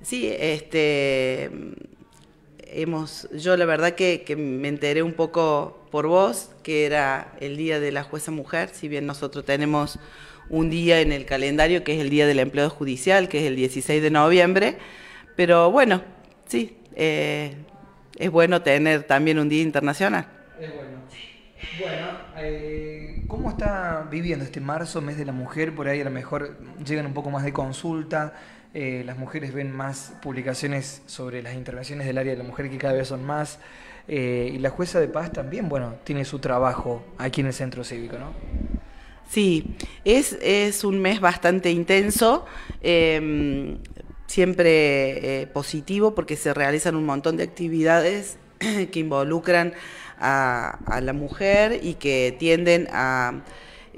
Sí, este, hemos, yo la verdad que, me enteré un poco por vos, que era el día de la jueza mujer, si bien nosotros tenemos un día en el calendario que es el día del empleo judicial, que es el 16 de noviembre, pero bueno, sí, eh, es bueno tener también un día internacional. Es bueno. Bueno, eh, ¿cómo está viviendo este marzo, mes de la mujer? Por ahí a lo mejor llegan un poco más de consulta. Eh, las mujeres ven más publicaciones sobre las intervenciones del área de la mujer que cada vez son más. Eh, y la jueza de paz también, bueno, tiene su trabajo aquí en el centro cívico, ¿no? Sí, es, es un mes bastante intenso, em, siempre eh, positivo porque se realizan un montón de actividades que involucran a la mujer y que tienden a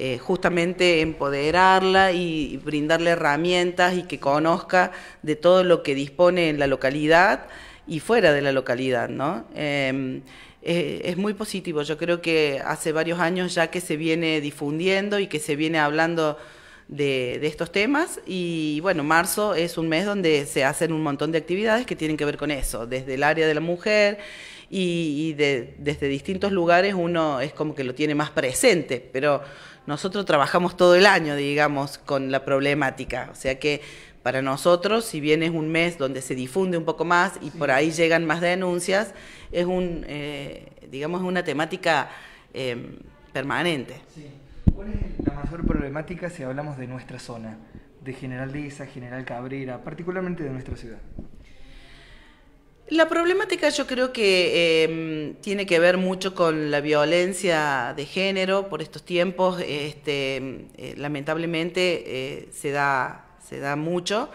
eh, justamente empoderarla y, brindarle herramientas y que conozca de todo lo que dispone en la localidad y fuera de la localidad, ¿no? Em, eh, es, muy positivo, yo creo que hace varios años ya que se viene difundiendo y que se viene hablando de, estos temas y bueno, marzo es un mes donde se hacen un montón de actividades que tienen que ver con eso, desde el área de la mujer y, desde distintos lugares uno es como que lo tiene más presente, pero nosotros trabajamos todo el año, digamos, con la problemática. O sea que para nosotros, si bien es un mes donde se difunde un poco más y por ahí llegan más denuncias, es un, eh, digamos, una temática eh, permanente. Sí. ¿Cuál es la mayor problemática si hablamos de nuestra zona? De General Liza, General Cabrera, particularmente de nuestra ciudad. La problemática yo creo que em, tiene que ver mucho con la violencia de género por estos tiempos. Este, eh, lamentablemente eh, se, da, se da mucho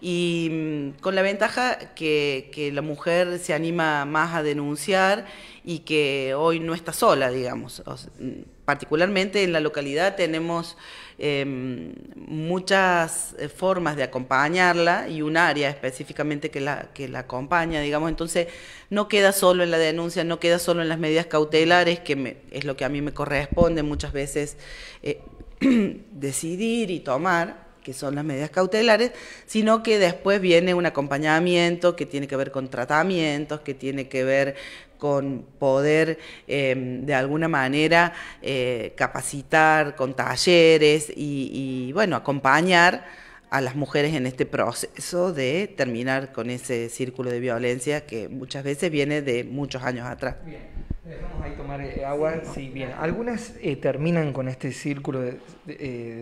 y mm, con la ventaja que, la mujer se anima más a denunciar y que hoy no está sola, digamos. Mm, particularmente en la localidad tenemos em, muchas eh, formas de acompañarla y un área específicamente que la, que la acompaña, digamos. Entonces no queda solo en la denuncia, no queda solo en las medidas cautelares, que es lo que a mí me corresponde muchas veces eh, decidir y tomar que son las medidas cautelares, sino que después viene un acompañamiento que tiene que ver con tratamientos, que tiene que ver con poder em, de alguna manera eh, capacitar con talleres y bueno, acompañar a las mujeres en este proceso de terminar con ese círculo de violencia que muchas veces viene de muchos años atrás. Bien, dejamos ahí tomar eh, agua. Sí, bien. Algunas eh, terminan con este círculo eh,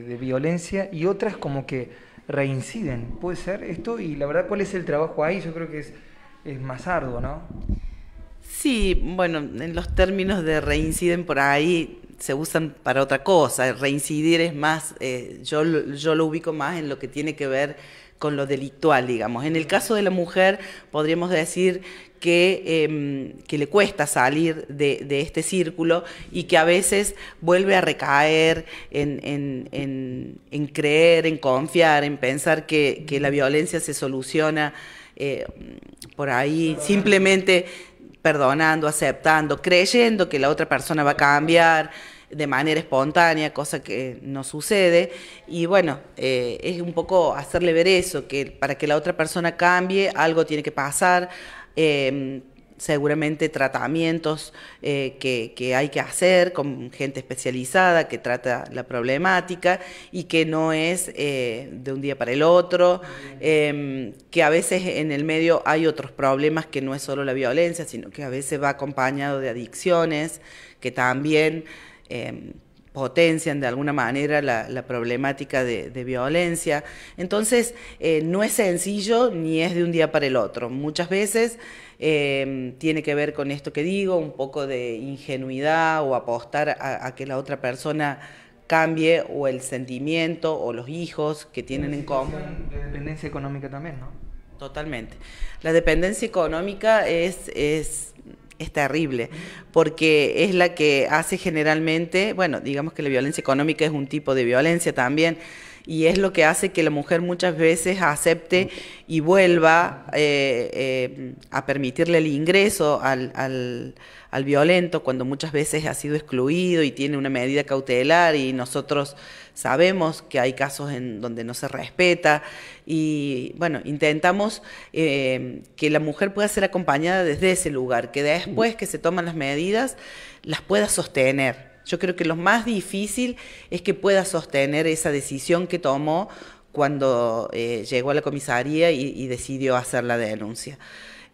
de, violencia y otras como que reinciden. ¿Puede ser esto? Y la verdad, ¿cuál es el trabajo ahí? Yo creo que es más arduo, ¿no? Sí, bueno, en los términos de reinciden por ahí se usan para otra cosa. Reincidir es más, eh, yo, yo lo ubico más en lo que tiene que ver con lo delictual, digamos. En el caso de la mujer, podríamos decir que, em, le cuesta salir de, este círculo y que a veces vuelve a recaer en, creer, en confiar, en pensar que, la violencia se soluciona eh, por ahí, simplemente perdonando, aceptando, creyendo que la otra persona va a cambiar de manera espontánea, cosa que no sucede. Y bueno, eh, es un poco hacerle ver eso, que para que la otra persona cambie algo tiene que pasar. Eh, seguramente tratamientos eh, que, hay que hacer con gente especializada que trata la problemática y que no es eh, de un día para el otro, em, que a veces en el medio hay otros problemas que no es solo la violencia, sino que a veces va acompañado de adicciones que también em, potencian de alguna manera la, problemática de, violencia. Entonces, eh, no es sencillo ni es de un día para el otro. Muchas veces... Em, tiene que ver con esto que digo, un poco de ingenuidad o apostar a, que la otra persona cambie o el sentimiento o los hijos que tienen en común. dependencia económica también, ¿no? Totalmente. La dependencia económica es, es, es terrible porque es la que hace generalmente, bueno, digamos que la violencia económica es un tipo de violencia también y es lo que hace que la mujer muchas veces acepte y vuelva eh, eh, a permitirle el ingreso al, al, violento cuando muchas veces ha sido excluido y tiene una medida cautelar y nosotros sabemos que hay casos en donde no se respeta y bueno, intentamos eh, que la mujer pueda ser acompañada desde ese lugar, que después que se toman las medidas las pueda sostener yo creo que lo más difícil es que pueda sostener esa decisión que tomó cuando eh, llegó a la comisaría y, decidió hacer la denuncia.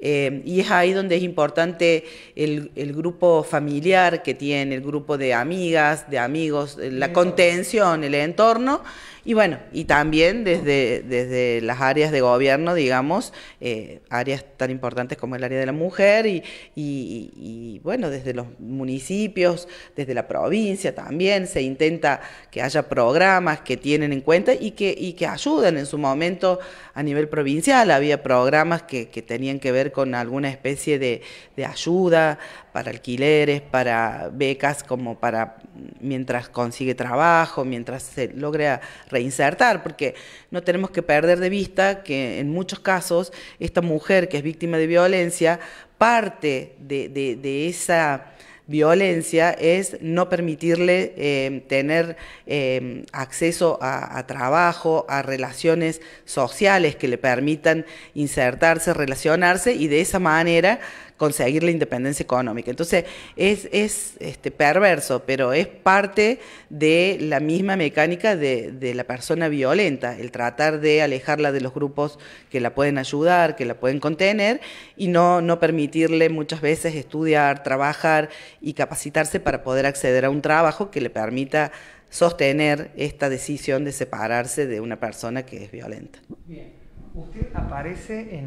Eh, y es ahí donde es importante el, el, grupo familiar que tiene, el grupo de amigas, de amigos, la contención, el entorno y bueno, y también desde, desde las áreas de gobierno, digamos, eh, áreas tan importantes como el área de la mujer y, y, bueno, desde los municipios, desde la provincia también se intenta que haya programas que tienen en cuenta y que, y que ayuden en su momento a nivel provincial. Había programas que, que tenían que ver con alguna especie de, de ayuda para alquileres, para becas, como para mientras consigue trabajo, mientras se logra reinsertar, porque no tenemos que perder de vista que en muchos casos esta mujer que es víctima de violencia, parte de, esa violencia es no permitirle eh, tener em, acceso a, a, trabajo, a relaciones sociales que le permitan insertarse, relacionarse y de esa manera conseguir la independencia económica. Entonces, es, es este, perverso, pero es parte de la misma mecánica de, la persona violenta, el tratar de alejarla de los grupos que la pueden ayudar, que la pueden contener, y no, no permitirle muchas veces estudiar, trabajar y capacitarse para poder acceder a un trabajo que le permita sostener esta decisión de separarse de una persona que es violenta. Bien. Usted aparece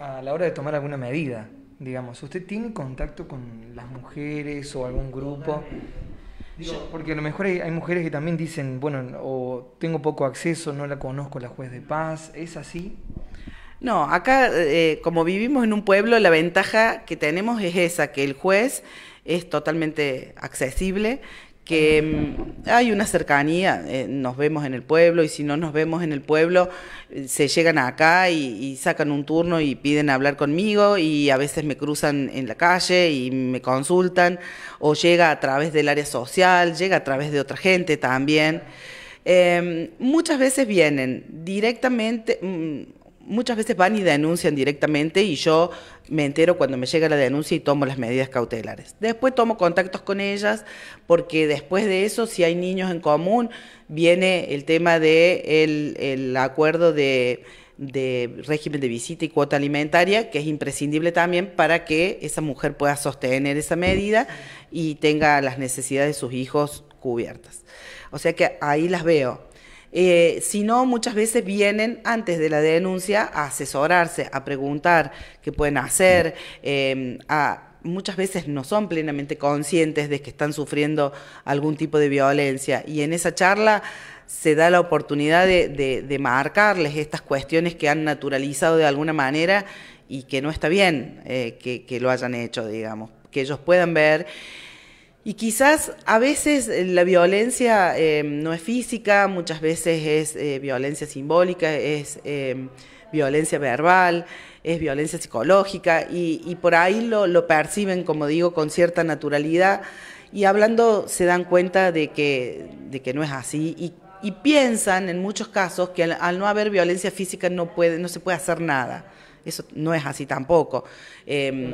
a la hora de tomar alguna medida digamos, ¿usted tiene contacto con las mujeres o algún grupo? porque a lo mejor hay, mujeres que también dicen, bueno, o tengo poco acceso, no la conozco la juez de paz, ¿es así? No, acá eh, como vivimos en un pueblo, la ventaja que tenemos es esa, que el juez es totalmente accesible que mm, hay una cercanía, eh, nos vemos en el pueblo y si no nos vemos en el pueblo, eh, se llegan acá y, sacan un turno y piden hablar conmigo y a veces me cruzan en la calle y me consultan o llega a través del área social, llega a través de otra gente también. Em, muchas veces vienen directamente, mm, muchas veces van y denuncian directamente y yo me entero cuando me llega la denuncia y tomo las medidas cautelares. Después tomo contactos con ellas porque después de eso, si hay niños en común, viene el tema del de el, acuerdo de, de régimen de visita y cuota alimentaria, que es imprescindible también para que esa mujer pueda sostener esa medida y tenga las necesidades de sus hijos cubiertas. O sea que ahí las veo. Eh, sino muchas veces vienen antes de la denuncia a asesorarse, a preguntar qué pueden hacer, em, a muchas veces no son plenamente conscientes de que están sufriendo algún tipo de violencia y en esa charla se da la oportunidad de, marcarles estas cuestiones que han naturalizado de alguna manera y que no está bien eh, que lo hayan hecho, digamos, que ellos puedan ver y quizás a veces eh, la violencia em, no es física, muchas veces es eh, violencia simbólica, es em, violencia verbal, es violencia psicológica y, por ahí lo, perciben, como digo, con cierta naturalidad y hablando se dan cuenta de que, de que no es así y, piensan en muchos casos que al, no haber violencia física no, puede, no se puede hacer nada. Eso no es así tampoco. Em,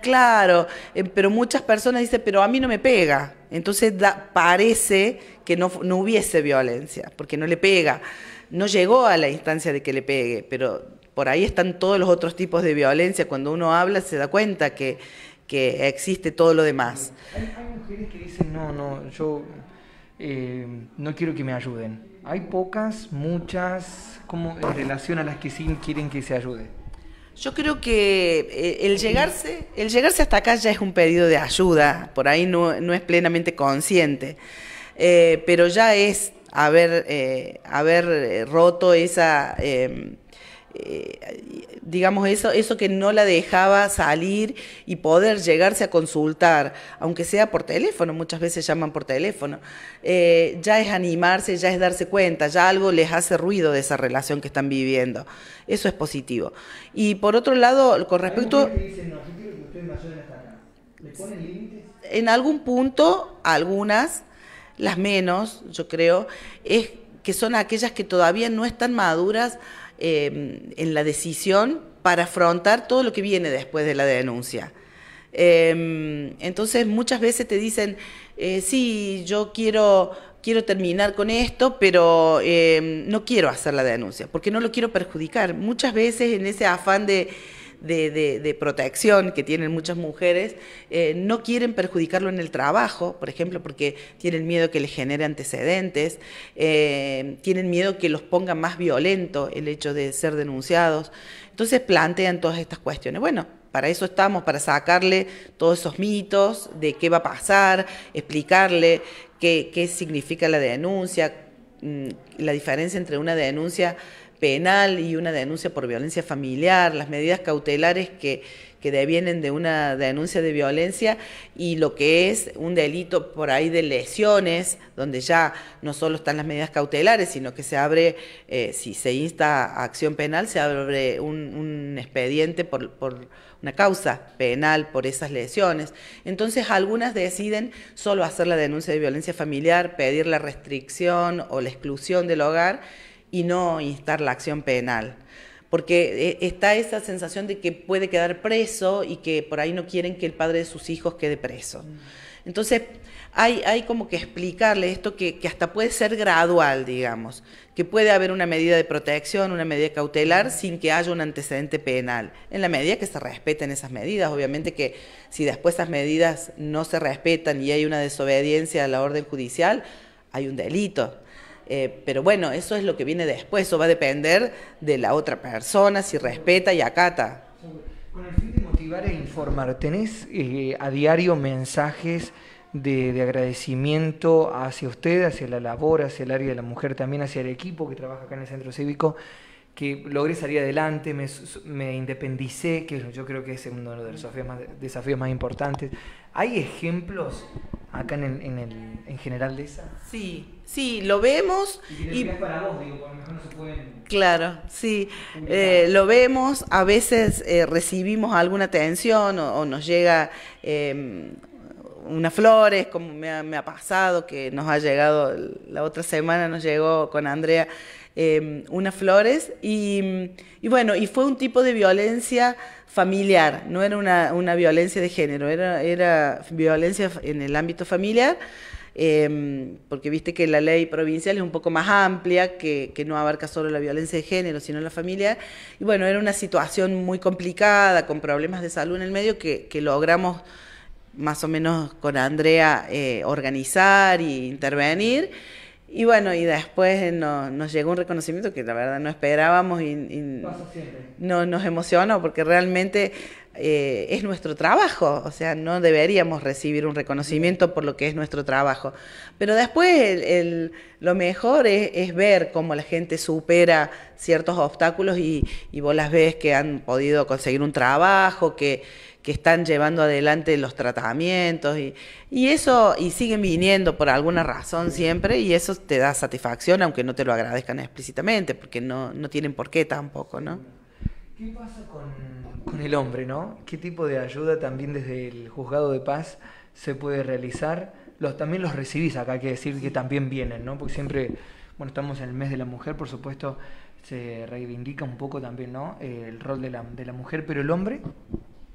claro, eh, pero muchas personas dicen, pero a mí no me pega. Entonces parece que no, hubiese violencia, porque no le pega. No llegó a la instancia de que le pegue, pero por ahí están todos los otros tipos de violencia. Cuando uno habla se da cuenta que, existe todo lo demás. Hay, mujeres que dicen, no, no, yo eh, no quiero que me ayuden. Hay pocas, muchas, como en relación a las que sí quieren que se ayude. Yo creo que eh, el llegarse, el llegarse hasta acá ya es un pedido de ayuda, por ahí no, es plenamente consciente, eh, pero ya es haber, eh, haber roto esa, em, eh, digamos, eso, eso que no la dejaba salir y poder llegarse a consultar, aunque sea por teléfono, muchas veces llaman por teléfono, eh, ya es animarse, ya es darse cuenta, ya algo les hace ruido de esa relación que están viviendo. Eso es positivo. Y por otro lado, con respecto... En algún punto, algunas, las menos, yo creo, es que son aquellas que todavía no están maduras Em, en la decisión para afrontar todo lo que viene después de la denuncia. Em, entonces muchas veces te dicen, eh, sí, yo quiero, quiero terminar con esto, pero em, no quiero hacer la denuncia, porque no lo quiero perjudicar. Muchas veces en ese afán de de, protección que tienen muchas mujeres, eh, no quieren perjudicarlo en el trabajo, por ejemplo, porque tienen miedo que les genere antecedentes, eh, tienen miedo que los ponga más violento el hecho de ser denunciados. Entonces plantean todas estas cuestiones. Bueno, para eso estamos, para sacarle todos esos mitos de qué va a pasar, explicarle qué, qué significa la denuncia, mm, la diferencia entre una denuncia penal y una denuncia por violencia familiar, las medidas cautelares que, devienen de una denuncia de violencia y lo que es un delito por ahí de lesiones, donde ya no solo están las medidas cautelares, sino que se abre, eh, si se insta a acción penal, se abre un, expediente por, por, una causa penal por esas lesiones. Entonces algunas deciden solo hacer la denuncia de violencia familiar, pedir la restricción o la exclusión del hogar y no instar la acción penal. Porque eh, está esa sensación de que puede quedar preso y que por ahí no quieren que el padre de sus hijos quede preso. Mm. Entonces, hay, hay como que explicarle esto que, que hasta puede ser gradual, digamos, que puede haber una medida de protección, una medida cautelar, sin que haya un antecedente penal, en la medida que se respeten esas medidas. Obviamente que si después esas medidas no se respetan y hay una desobediencia a la orden judicial, hay un delito. Eh, pero bueno, eso es lo que viene después, eso va a depender de la otra persona, si respeta y acata. Con el fin de motivar e informar, ¿tenés eh, a diario mensajes de, de, agradecimiento hacia usted, hacia la labor, hacia el área de la mujer, también hacia el equipo que trabaja acá en el Centro Cívico? que logré salir adelante, me, independicé, que yo creo que es uno de los desafíos más, importantes. ¿Hay ejemplos acá en, general de esa? Sí, sí, lo vemos. Y, y para vos, digo, por lo mejor no se pueden... Claro, sí, eh, lo vemos, a veces eh, recibimos alguna atención o, nos llega... Em, una flores, como me ha, pasado, que nos ha llegado, la otra semana nos llegó con Andrea una em, unas flores, y, bueno, y fue un tipo de violencia familiar, no era una, violencia de género, era, violencia en el ámbito familiar. Em, porque viste que la ley provincial es un poco más amplia, que, no abarca solo la violencia de género, sino la familia, Y bueno, era una situación muy complicada, con problemas de salud en el medio, que logramos más o menos con Andrea eh, organizar e intervenir. Y bueno, y después eh, nos, llegó un reconocimiento que la verdad no esperábamos y, no, nos emocionó porque realmente eh, es nuestro trabajo, o sea, no deberíamos recibir un reconocimiento por lo que es nuestro trabajo. Pero después lo mejor es, ver cómo la gente supera ciertos obstáculos y, y vos las ves que han podido conseguir un trabajo, que que están llevando adelante los tratamientos y, eso, y siguen viniendo por alguna razón siempre y eso te da satisfacción, aunque no te lo agradezcan explícitamente, porque no, tienen por qué tampoco, ¿no? ¿Qué pasa con, el hombre, no? ¿Qué tipo de ayuda también desde el juzgado de paz se puede realizar? Los, también los recibís acá, hay que decir que también vienen, ¿no? Porque siempre, bueno, estamos en el mes de la mujer, por supuesto, se reivindica un poco también, ¿no? el rol de la, de la mujer, pero el hombre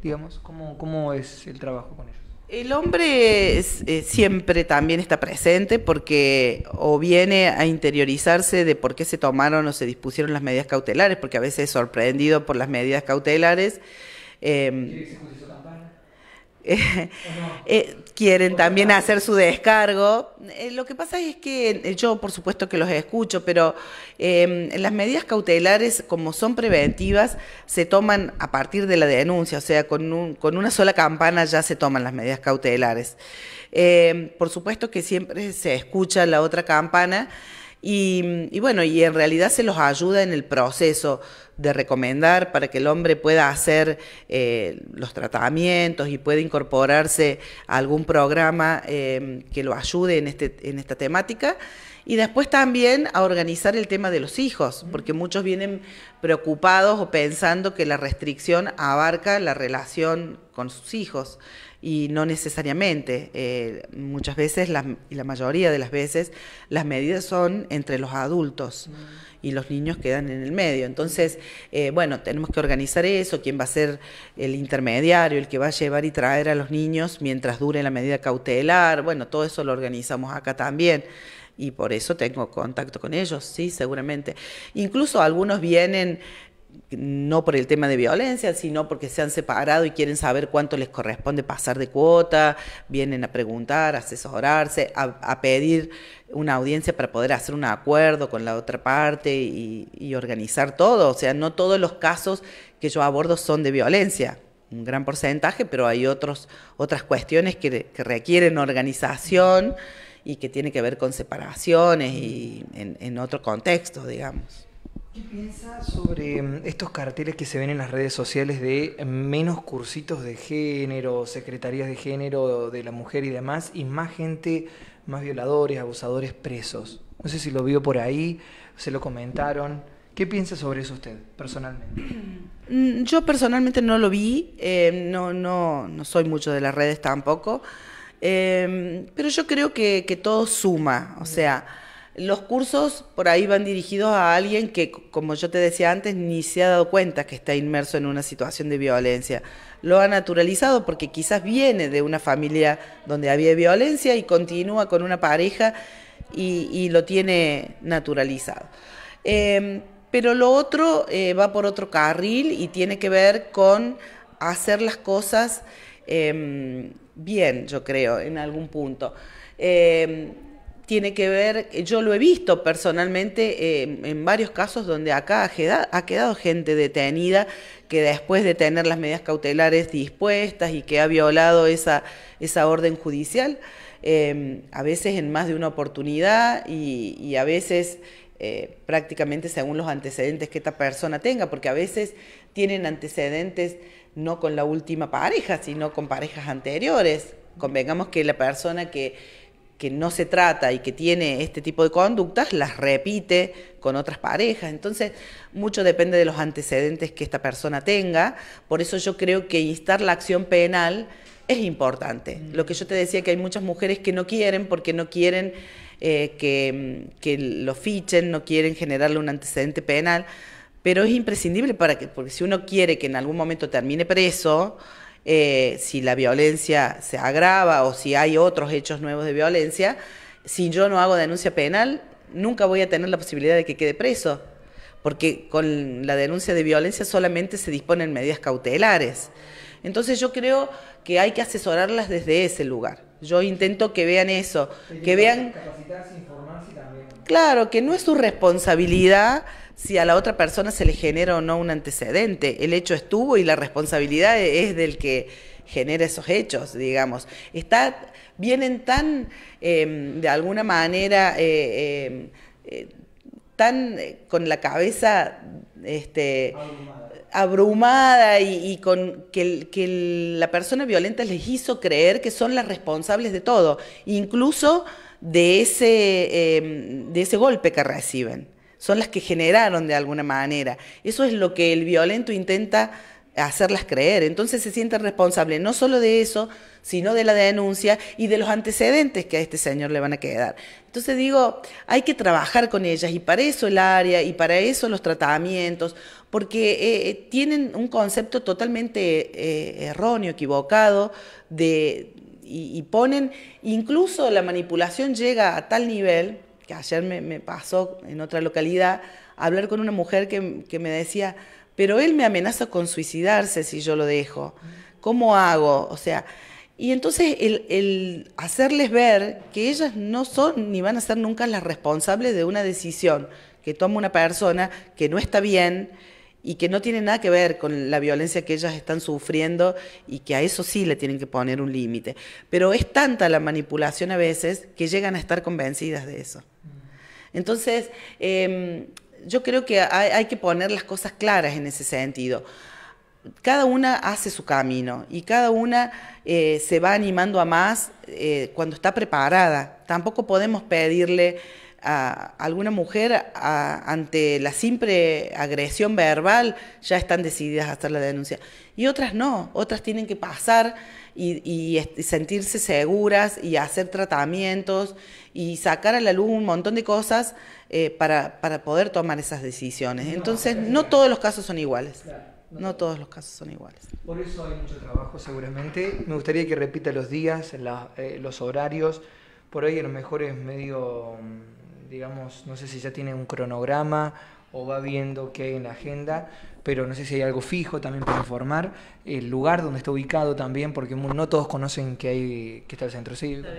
digamos? ¿Cómo, cómo es el trabajo con ellos? El hombre eh, siempre también está presente porque o viene a interiorizarse de por qué se tomaron o se dispusieron las medidas cautelares, porque a veces es sorprendido por las medidas cautelares. Eh, Eh, quieren también hacer su descargo. Eh, lo que pasa es que eh, yo, por supuesto, que los escucho, pero em, las medidas cautelares, como son preventivas, se toman a partir de la denuncia, o sea, con, con una sola campana ya se toman las medidas cautelares. Em, por supuesto que siempre se escucha la otra campana. Y, bueno, y en realidad se los ayuda en el proceso de recomendar para que el hombre pueda hacer eh, los tratamientos y pueda incorporarse a algún programa eh, que lo ayude en, este, en esta temática. Y después también a organizar el tema de los hijos, porque muchos vienen preocupados o pensando que la restricción abarca la relación con sus hijos y no necesariamente. Eh, muchas veces, y la mayoría de las veces, las medidas son entre los adultos. Y los niños quedan en el medio. Entonces, eh, bueno, tenemos que organizar eso, quién va a ser el intermediario, el que va a llevar y traer a los niños mientras dure la medida cautelar. Bueno, todo eso lo organizamos acá también y por eso tengo contacto con ellos, sí, seguramente. Incluso algunos vienen no por el tema de violencia, sino porque se han separado y quieren saber cuánto les corresponde pasar de cuota, vienen a preguntar, a asesorarse, a, pedir una audiencia para poder hacer un acuerdo con la otra parte y, organizar todo. O sea, no todos los casos que yo abordo son de violencia un gran porcentaje, pero hay otros, otras cuestiones que, requieren organización y que tiene que ver con separaciones y en, en otro contexto, digamos. ¿Qué piensa sobre mm, estos carteles que se ven en las redes sociales de eh, menos cursitos de género, secretarías de género de la mujer y demás, y más gente, más violadores, abusadores presos? No sé si lo vio por ahí, se lo comentaron. ¿Qué piensa sobre eso usted personalmente? Mm, yo personalmente no lo vi, eh, no, no, no soy mucho de las redes tampoco, em, pero yo creo que, que todo suma, o sea... Los cursos por ahí van dirigidos a alguien que, como yo te decía antes, ni se ha dado cuenta que está inmerso en una situación de violencia. Lo ha naturalizado porque quizás viene de una familia donde había violencia y continúa con una pareja y, lo tiene naturalizado. Em, pero lo otro eh, va por otro carril y tiene que ver con hacer las cosas em, bien, yo creo, en algún punto. Em, tiene que ver, yo lo he visto personalmente em, en varios casos donde acá ha quedado, gente detenida que después de tener las medidas cautelares dispuestas y que ha violado esa, esa orden judicial, em, a veces en más de una oportunidad y, a veces eh, prácticamente según los antecedentes que esta persona tenga, porque a veces tienen antecedentes no con la última pareja, sino con parejas anteriores. Convengamos que la persona que que no se trata y que tiene este tipo de conductas, las repite con otras parejas. Entonces, mucho depende de los antecedentes que esta persona tenga. Por eso yo creo que instar la acción penal es importante. Mm. Lo que yo te decía que hay muchas mujeres que no quieren porque no quieren eh, que, que, lo fichen, no quieren generarle un antecedente penal, pero es imprescindible para que, porque si uno quiere que en algún momento termine preso, eh, si la violencia se agrava o si hay otros hechos nuevos de violencia, si yo no hago denuncia penal, nunca voy a tener la posibilidad de que quede preso, porque con la denuncia de violencia solamente se disponen medidas cautelares. Entonces yo creo que hay que asesorarlas desde ese lugar. Yo intento que vean eso, que vean... Claro, que no es su responsabilidad si a la otra persona se le genera o no un antecedente. El hecho estuvo y la responsabilidad es del que genera esos hechos, digamos. Está, vienen tan, em, de alguna manera, eh, em, eh, tan eh, con la cabeza este, abrumada, y, con que, la persona violenta les hizo creer que son las responsables de todo, incluso de ese em, golpe que reciben son las que generaron de alguna manera. Eso es lo que el violento intenta hacerlas creer. Entonces se sienten responsables no solo de eso, sino de la denuncia y de los antecedentes que a este señor le van a quedar. Entonces digo, hay que trabajar con ellas y para eso el área y para eso los tratamientos, porque eh, eh, tienen un concepto totalmente eh, erróneo, equivocado, de, y, y ponen, incluso la manipulación llega a tal nivel que ayer me, pasó en otra localidad, hablar con una mujer que, me decía, pero él me amenaza con suicidarse si yo lo dejo. ¿Cómo hago? O sea, y entonces el hacerles ver que ellas no son ni van a ser nunca las responsables de una decisión que toma una persona que no está bien y que no tiene nada que ver con la violencia que ellas están sufriendo y que a eso sí le tienen que poner un límite. Pero es tanta la manipulación a veces que llegan a estar convencidas de eso. Entonces, em, yo creo que hay, que poner las cosas claras en ese sentido cada una hace su camino y cada una eh, se va animando a más eh, cuando está preparada. Tampoco podemos pedirle a alguna mujer ante la simple agresión verbal ya están decididas a hacer la denuncia. Y otras no, otras tienen que pasar y, sentirse seguras y hacer tratamientos y sacar a la luz un montón de cosas eh, para, poder tomar esas decisiones. Entonces, no todos los casos son iguales. No todos los casos son iguales. Por eso hay mucho trabajo seguramente. Me gustaría que repita los días, eh, los horarios. Por ahí a lo mejor es medio, mm, digamos, no sé si ya tiene un cronograma o va viendo qué hay en la agenda, pero no sé si hay algo fijo también para informar, el lugar donde está ubicado también, porque no todos conocen que, hay, que está el centro cívico.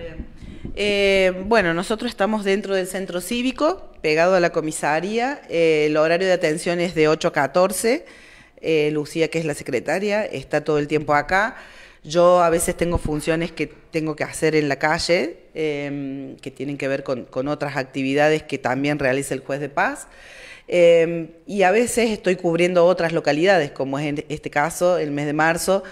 Eh, bueno, nosotros estamos dentro del centro cívico, pegado a la comisaría, eh, el horario de atención es de 8 a 14, eh, Lucía, que es la secretaria, está todo el tiempo acá. Yo a veces tengo funciones que tengo que hacer en la calle, que tienen que ver con otras actividades que también realiza el juez de paz. Em, y a veces estoy cubriendo otras localidades, como es en este caso, el mes de marzo,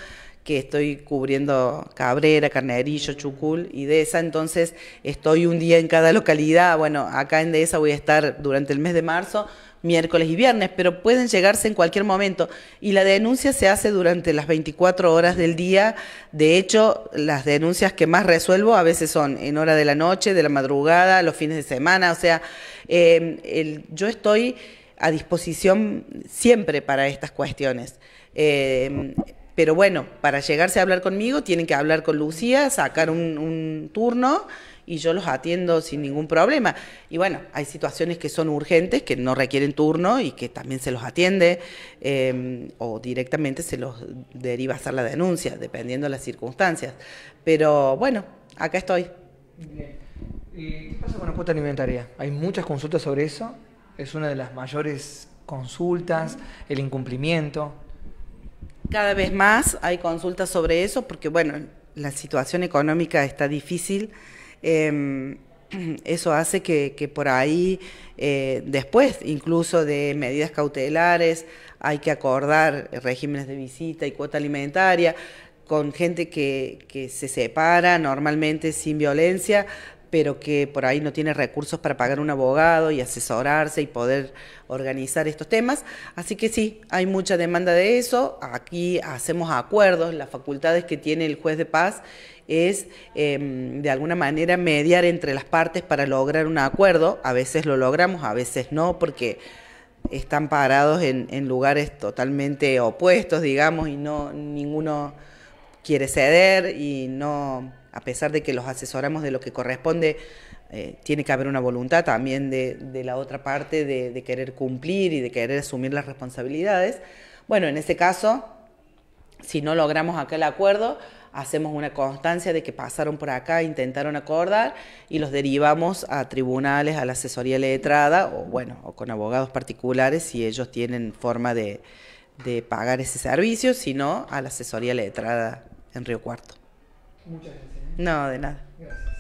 que estoy cubriendo Cabrera, Carnerillo, Chucul y Dehesa, entonces estoy un día en cada localidad. Bueno, acá en Dehesa voy a estar durante el mes de marzo, miércoles y viernes, pero pueden llegarse en cualquier momento. Y la denuncia se hace durante las 24 horas del día. De hecho, las denuncias que más resuelvo a veces son en hora de la noche, de la madrugada, los fines de semana. O sea, eh, yo estoy a disposición siempre para estas cuestiones. Eh, pero bueno, para llegarse a hablar conmigo tienen que hablar con Lucía, sacar un turno y yo los atiendo sin ningún problema. Y bueno, hay situaciones que son urgentes, que no requieren turno y que también se los atiende em, o directamente se los deriva a hacer la denuncia, dependiendo de las circunstancias. Pero bueno, acá estoy. ¿Y ¿Qué pasa con la cuota alimentaria? Hay muchas consultas sobre eso. Es una de las mayores consultas, el incumplimiento. Cada vez más hay consultas sobre eso porque, bueno, la situación económica está difícil. Em, eso hace que, por ahí, eh, después incluso de medidas cautelares, hay que acordar regímenes de visita y cuota alimentaria con gente que se separa normalmente sin violencia, pero que por ahí no tiene recursos para pagar un abogado y asesorarse y poder organizar estos temas. Así que sí, hay mucha demanda de eso. Aquí hacemos acuerdos, las facultades que tiene el juez de paz es em, de alguna manera mediar entre las partes para lograr un acuerdo. A veces lo logramos, a veces no, porque están parados en, lugares totalmente opuestos, digamos, y no ninguno quiere ceder y no, a pesar de que los asesoramos de lo que corresponde, eh, tiene que haber una voluntad también de, la otra parte de, querer cumplir y de querer asumir las responsabilidades. Bueno, en ese caso, si no logramos aquel acuerdo, hacemos una constancia de que pasaron por acá, intentaron acordar y los derivamos a tribunales, a la asesoría letrada o bueno, o con abogados particulares si ellos tienen forma de, pagar ese servicio, sino a la asesoría letrada en Río Cuarto. Muchas gracias. No, de nada.